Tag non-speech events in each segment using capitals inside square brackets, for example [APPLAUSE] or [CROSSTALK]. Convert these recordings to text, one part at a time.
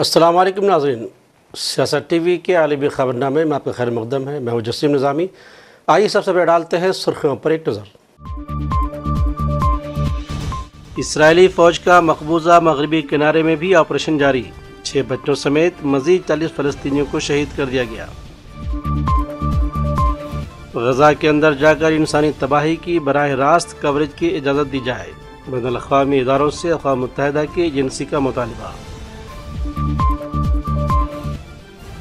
अस्सलाम वालेकुम नाजरीन सियासत टी वी के आलमी खबरनामे में आपका खैर मकदम है मैं हूँ जसीम निज़ामी आइए सबसे पहले डालते हैं सुर्खियों पर एक नज़र इसराइली फ़ौज का मकबूजा मगरबी किनारे में भी ऑपरेशन जारी छः बच्चों समेत मजीद चालीस फ़लस्तियों को शहीद कर दिया गया गजा के अंदर जाकर इंसानी तबाही की बरह रास्त कवरेज की इजाज़त दी जाए बैन अवी इदारों से अवा मुतहदा की एजेंसी का मुतालबा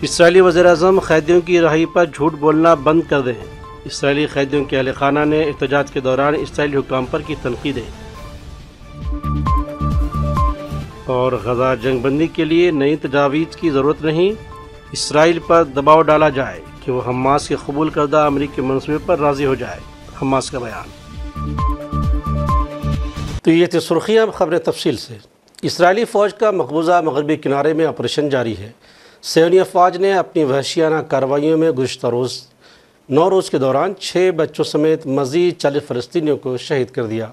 इसराइली वजे अजम कैदियों की रहाई पर झूठ बोलना बंद कर दें इसराइली कैदियों के अहल खाना ने एहतजाज के दौरान इसराइली हुकाम पर की तनकीदें और गजा जंगबंदी के लिए नई तजावीज़ की ज़रूरत नहीं इसराइल पर दबाव डाला जाए कि वह हमास के कबूल करदा अमरीकी मनसूबे पर राज़ी हो जाए हमास का बयान तो ये थी सुर्खियाँ खबरें तफसील से इसराइली फ़ौज का मकबूजा मगरबी किनारे में ऑपरेशन जारी है सैनी अफवाज ने अपनी वहशियाना कार्रवाइयों में गुजत रोज़ नौ रोज़ के दौरान छः बच्चों समेत मजीद चालीस फ़लस्तियों को शहीद कर दिया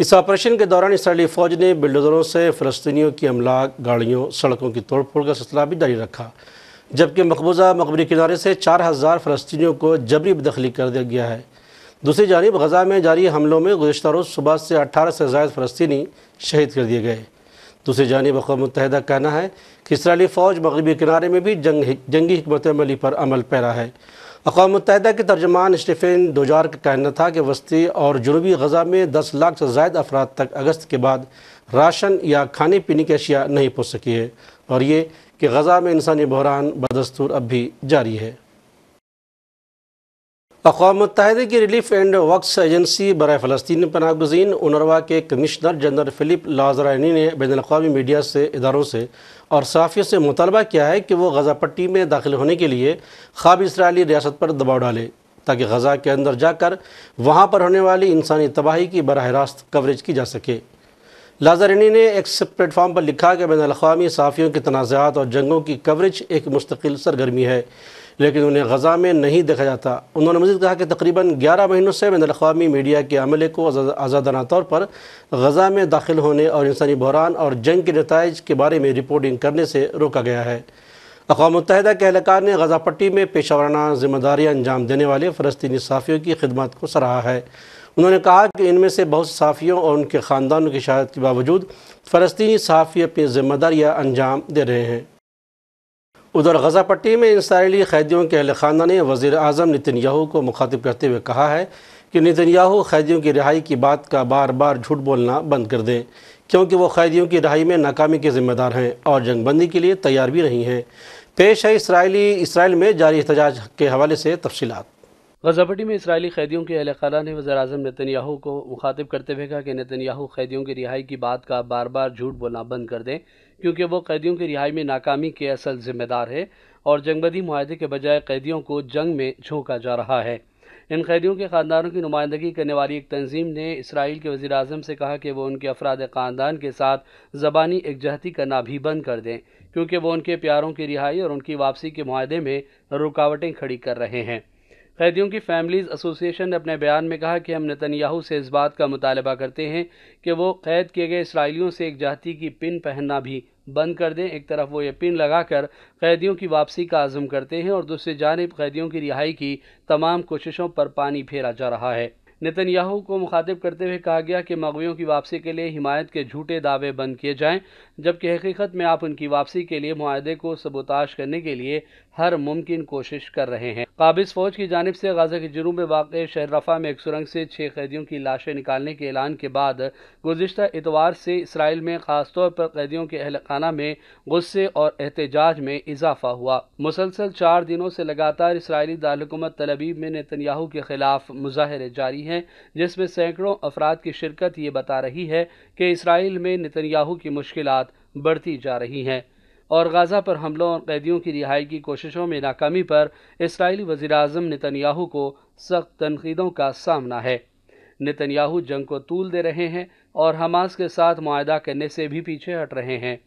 इस ऑपरेशन के दौरान इसराइली फ़ौज ने बिल्डोजरों से फ़लस्तियों की अमला गाड़ियों सड़कों की तोड़ फोड़ का सिलसिला भी जारी रखा जबकि मकबूजा मकबरी किनारे से चार हज़ार फ़लस्तियों को जबरी बदखली कर दिया गया है दूसरी जानब गजा में जारी हमलों में गुजशत रोज़ सुबह से अठारह से जायद फ़लस्तनी शहीद कर दिए गए दूसरी जानब अकवा मुतहद कहना है कि इसराइली फ़ौज मगरबी किनारे में भी जंग जंगी हमत अमली पर अमल पैरा है अकवा मुतहद के तर्जमान स्टीफेन दोजार का कहना था कि वस्ती और जनूबी गजा में दस लाख से जायद अफराद तक अगस्त के बाद राशन या खाने पीने की अशिया नहीं पहुँच सकी है और ये कि गजा में इंसानी बहरान बदस्तूर अब भी जारी है अकवा मुतहदे की रिलीफ एंड वक्स एजेंसी बर फ़लस्तीन पनाह गुजीन उनरवा के कमिश्नर जनरल फ़िलिप लाजरानी ने बैन अवी मीडिया से इदारों से और सहाफ़ियों से मुतालबा किया है कि वह गजा पट्टी में दाखिल होने के लिए खाब इसराइली रियासत पर दबाव डाले ताकि गजा के अंदर जाकर वहाँ पर होने वाली इंसानी तबाही की बरह रास्त कवरेज की जा सके लाजरानी ने एक प्लेटफॉर्म पर लिखा कि बैन अवी सहाफ़ियों के तनाज़ात और जंगों की कवरेज एक मुस्तकिल सरगर्मी है लेकिन उन्हें गज़ा में नहीं देखा जाता उन्होंने मजीद कहा कि तकरीबन ग्यारह महीनों से बैन अवी मीडिया के अमले को आज़ादाना तौर पर गज़ा में दाखिल होने और इंसानी बहरान और जंग के नतज के बारे में रिपोर्टिंग करने से रोका गया है अकवा मुतहदा के अहलकार ने गजा पट्टी में पेशावराना जिम्मेदारियाँ अंजाम देने वाले फ़लस्तनी साफ़ियों की खिदमत को सराहा है उन्होंने कहा कि इनमें से बहुत साफ़ियों और उनके ख़ानदानों की शहादत के बावजूद फलस्तनी सहाफ़ी अपनी जिम्मेदारियाँ अंजाम दे रहे हैं उधर गजा पट्टी में इसराइली कैदियों के अहल खाना ने वजीर अजम नितिन को मुखातिब करते हुए कहा है कि नितिन याहू कैदियों की रिहाई की बात का बार बार झूठ बोलना बंद कर दें क्योंकि वो कैदियों की रिहाई में नाकामी के ज़िम्मेदार हैं और जंगबंदी के लिए तैयार भी नहीं हैं पेश है इसराइली इसराइल में जारी एहतजाज के हवाले से तफसीत गजापटी में इसराइली कैदियों के अहलकारा ने वजर अजम नतनयाहू को मुखातिब करते हुए कहा कि नतनयाहू कैदियों की रिहाई की बात का बार बार झूठ बोलना बंद कर दें क्योंकि वह कैदियों की रिहाई में नाकामी के असल जिम्मेदार है और जंगबदी माहे के बजाय कैदियों को जंग में झोंका जा रहा है इन कैदियों के ख़ानदानों की नुमाइंदगी करने वाली एक तंजीम ने इसराइल के वजी अजम से कहा कि वह उनके अफराद ख़ानदान के साथ ज़बानी एकजहती करना भी बंद कर दें क्योंकि वह उनके प्यारों की रिहाई और उनकी वापसी के माहे में रुकावटें खड़ी कर रहे हैं कैदियों की फैमिलीज एसोसिएशन ने अपने बयान में कहा कि हम नतनयाहू से इस बात का मुतालबा करते हैं कि वो कैद किए गए इसराइलियों से एक जाति की पिन पहनना भी बंद कर दें एक तरफ वो ये पिन लगाकर कैदियों की वापसी का आज़म करते हैं और दूसरी जानब कैदियों की रिहाई की तमाम कोशिशों पर पानी फेरा जा रहा है नितनयाहू को मुखातिब करते हुए कहा गया कि मगवियों की वापसी के लिए हिमायत के झूठे दावे बंद किए जाएं जबकि हकीकत में आप उनकी वापसी के लिए माहदे को सबोताश करने के लिए हर मुमकिन कोशिश कर रहे हैं काबिज फौज की जानब से गाजा के जुनूब में वाक़ शहर रफा में एक सुरंग से छः कैदियों की लाशें निकालने के ऐलान के बाद गुजशत इतवार से इसराइल में खासतौर पर कैदियों के अहल खाना में गुस्से और एहतजाज में इजाफा हुआ मुसलसल चार दिनों से लगातार इसराइली दारकूमत तलबीब में नेतन्याहू के खिलाफ मुजाहरे जारी हैं जिसमें सैकड़ों अफराद की शिरकत ये बता रही है कि इसराइल में नेतन्याहू की मुश्किल बढ़ती जा रही हैं और गाज़ा पर हमलों और कैदियों की रिहाई की कोशिशों में नाकामी पर इसराइली वजी अजम नितनयाहू को सख्त तनकीदों का सामना है नितनयाहू जंग को तूल दे रहे हैं और हमास के साथ माहा करने से भी पीछे हट रहे हैं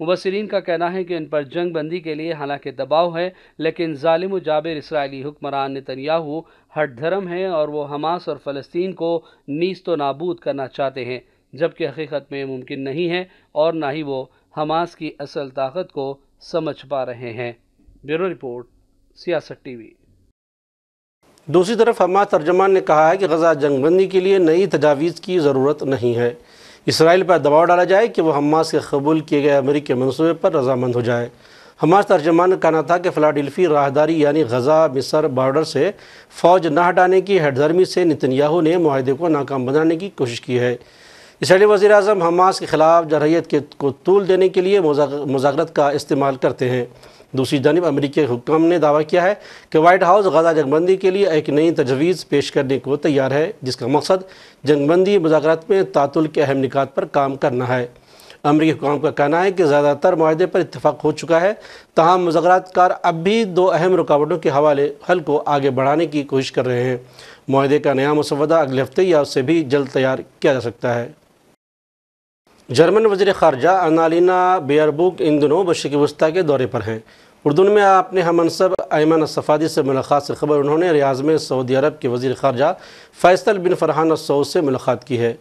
मुबसरीन का कहना है कि इन पर जंग बंदी के लिए हालांकि दबाव है लेकिन ालिम जाबिर इसराइली हुक्मरान नितनयाहू हट धर्म हैं और वह हमास और फ़लस्तीन को नीस्त नाबूद करना चाहते हैं जबकि हकीकत में मुमकिन नहीं है और ना ही वो हमास की असल ताकत को समझ पा रहे हैं ब्यूरो रिपोर्ट सियासत टीवी दूसरी तरफ हमास तर्जमान ने कहा है कि गजा जंगबंदी के लिए नई तजावीज़ की ज़रूरत नहीं है इसराइल पर दबाव डाला जाए कि वह हमास के कबूल किए गए अमरीकी मनसूबे पर रजामंद हो जाए हमास तर्जमान का कहना था कि फ़िलाडेल्फी राहदारी यानी गजा मिसर बॉर्डर से फ़ौज न हटाने की हटधर्मी से याहू ने माहे को नाकाम बनाने की कोशिश की है इसराइली वज़ी अजम हमास के ख़िलाफ़ जरहीत के को तूल देने के लिए मुजाकरत का इस्तेमाल करते हैं दूसरी जानब अमरीकी हुक्म ने दावा किया है कि वाइट हाउस गजा जंगबंदी के लिए एक नई तजवीज़ पेश करने को तैयार है जिसका मकसद जंगबंदी मुजात में तातुल के अहम निकात पर काम करना है अमरीकी हुकाम का कहना है कि ज़्यादातर माहे पर इतफाक़ हो चुका है तहम मुजाकर अब भी दो अहम रुकावटों के हवाले हल को आगे बढ़ाने की कोशिश कर रहे हैं माहे का नया मसवदा अगले हफ्ते या उससे भी जल्द तैयार किया जा सकता है जर्मन वजी खारजा अनालिना बेयरबुक इन दिनों बशिक वस्ता के दौरे पर हैं उर्दून में आपने हमनसब ऐमन सफ़ादी से मुलाकात से खबर उन्होंने रियाज में सऊदी अरब के वजी खारजा फैसल बिन फरहान सऊद से मुलाकात की है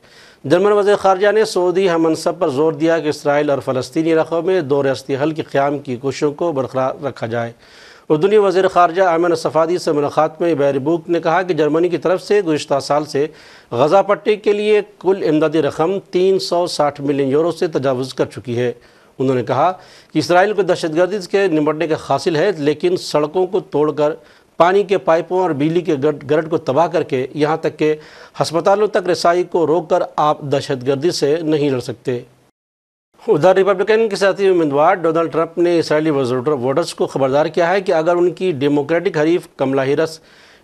जर्मन वजी खारजा ने सऊदी हमनसब पर जोर दिया कि इसराइल और फलस्तनी इलाकों में दो रियाती हल के क़्याम की कोशिशों को बरकरार रखा जाए उर्दनी वजी खारजा आमिर सफादी से मुलाकात में बैरबूक ने कहा कि जर्मनी की तरफ से गुज्त साल से गजा पट्टी के लिए कुल इमदादी रकम तीन सौ साठ मिलियन यूरो से तजावज़ कर चुकी है उन्होंने कहा कि इसराइल को दहशतगर्दी के निमटने का हासिल है लेकिन सड़कों को तोड़कर पानी के पाइपों और बिजली के गरड को तबाह करके यहाँ तक के हस्पतालों तक रसाई को रोक कर आप दहशतगर्दी से नहीं लड़ सकते उधर रिपब्लिकन के साथी उम्मीदवार डोनाल्ड ट्रंप ने इसराइली वोटर्स को खबरदार किया है कि अगर उनकी डेमोक्रेटिक हरीफ कमला हिरस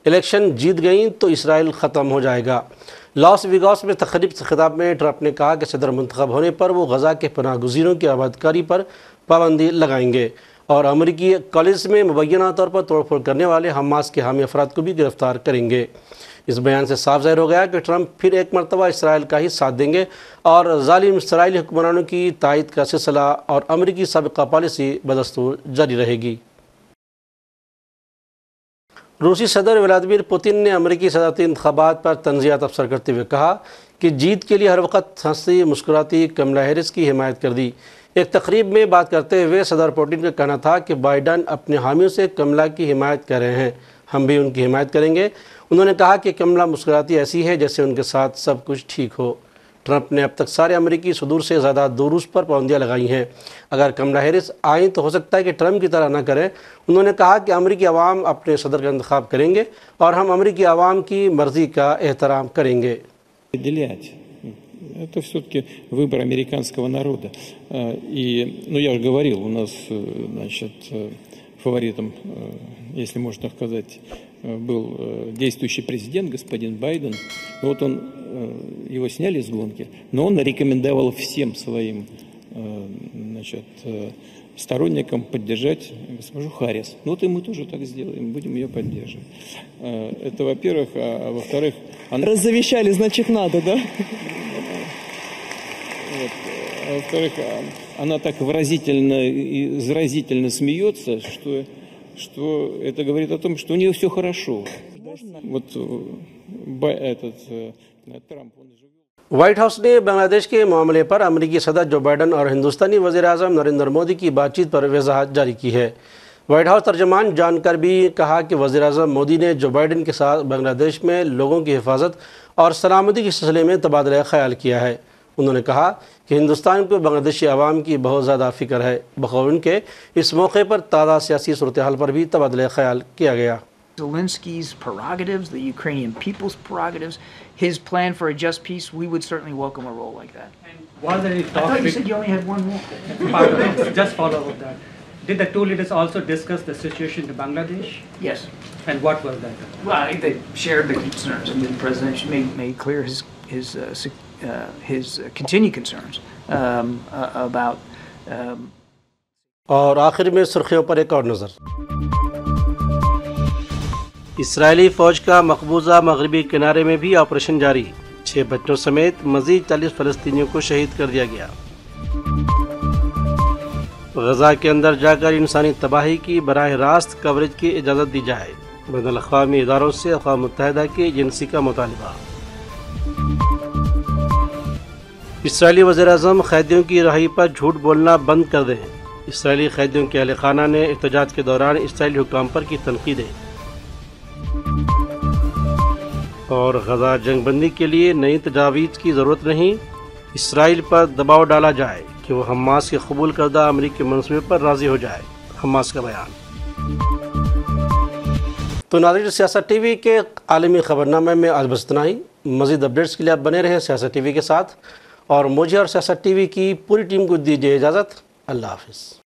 इलेक्शन जीत गई तो इसराइल ख़त्म हो जाएगा लॉस वेगास में तकरीब से खिताब में ट्रंप ने कहा कि सदर मंतखब होने पर वो गज़ा के पनाह गुजीरों की आबादकारी पर पाबंदी लगाएंगे और अमरीकी कॉलेज में मुबैना तौर पर तोड़फोड़ करने वाले हमास के हामी अफराद को भी गिरफ्तार करेंगे इस बयान से साफ जाहिर हो गया कि ट्रंप फिर एक मरतबा इसराइल का ही साथ देंगे और ालिम इसराइली हुक्मरानों की तइद का सिलसिला और अमरीकी सबका पॉलिसी बदस्तूर जारी रहेगी रूसी सदर व्लादिमिर पुतिन ने अमरीकी सदारती इंतबात पर तंजियात अफसर करते हुए कहा कि जीत के लिए हर वक्त हंसती मुस्कुराती कमला हैरिस की हिमायत कर दी एक तकरीब में बात करते हुए सदर पुटिन का कहना था कि बाइडन अपने हामियों से कमला की हिमायत कर रहे हैं हम भी उनकी हिमायत करेंगे उन्होंने कहा कि कमला मुस्कुराती ऐसी है जैसे उनके साथ सब कुछ ठीक हो ट्रंप ने अब तक सारे अमरीकी सदूर से ज़्यादा दूरूस पर पाबंदियाँ लगाई हैं अगर कमला हैरिस आएँ तो हो सकता है कि ट्रंप की तरह ना करें उन्होंने कहा कि अमरीकी आवाम अपने सदर का इंतखब करेंगे और हम अमरीकी आवाम की मर्ज़ी का एहतराम करेंगे это все-таки выбор американского народа. А, и, ну, я уже говорил, у нас, э, значит, э, фаворитом, э, если можно сказать, был действующий президент, господин Байден. Ну, вот он, его сняли с гонки, но он рекомендовал всем своим значит, сторонникам поддержать госпожу Харрис. Ну, вот и мы тоже так сделаем, будем ее поддерживать. Это во-первых, а, а во-вторых... Она... Раззавещали, значит, надо, да? [LAUGHS] она так выразительно и заразительно смеется, что, что это говорит о том, что у нее все хорошо. Вот э, этот э, Трамп, он व्हाइट हाउस ने बांग्लादेश के मामले पर अमरीकी सदर जो बाइडन और हिंदुस्तानी वजीर अजम नरेंद्र मोदी की बातचीत पर वजाहत जारी की है व्हाइट हाउस तर्जमान जानकर भी कहा कि वजी अजम मोदी ने जो बाइडन के साथ बांग्लादेश में लोगों की हिफाजत और सलामती के सिलसिले में तबादला ख्याल किया है उन्होंने कहा कि हिंदुस्तान को बांग्लादेशी आवाम की बहुत ज़्यादा फ़िक्र है बखौन के इस मौके पर ताज़ा सियासी सूरत हाल पर भी तबादला ख्याल किया गया Zelensky's prerogatives, the Ukrainian people's prerogatives, his plan for a just peace, we would certainly welcome a role like that. And Was there any talk I thought you said you only had one more. just follow up that. Did the two leaders also discuss the situation in Bangladesh? Yes. And what was that? Well, I think they shared the concerns. I mean, the president made, made clear his, his uh, Uh, his uh, continued concerns um, uh, about. Um, और आखिर में सुर्खियों पर एक और नज़र Israeli फ़ौज का मकबूजा मगरबी किनारे में भी ऑपरेशन जारी छह बच्चों समेत मजीद चालीस फलस्तियों को शहीद कर दिया गया गजा के अंदर जाकर इंसानी तबाही की बरह रास्त कवरेज की इजाज़त दी जाए बैन अवी इदारों से अवा मुतहदा की एजेंसी का मुतालबा इसराइली वजे अजम कैदियों की रहाई पर झूठ बोलना बंद कर दें इसराइली कैदियों के अहले खाना ने एहतजाज के दौरान इसराइली हुकाम पर की तनकीदें और गजा जंगबंदी के लिए नई तजावीज़ की ज़रूरत नहीं इसराइल पर दबाव डाला जाए कि वह हमास के कबूल करदा अमरीकी मनसूबे पर राज़ी हो जाए हमास का बयान तो नाजर सियासत टी वी के आलमी ख़बरनामे में आज बस इतना ही मज़ीद अपडेट्स के लिए आप बने रहें सियासत टी वी के साथ और मुझे और सियासत टी वी की पूरी टीम को दीजिए इजाज़त अल्लाह हाफिज़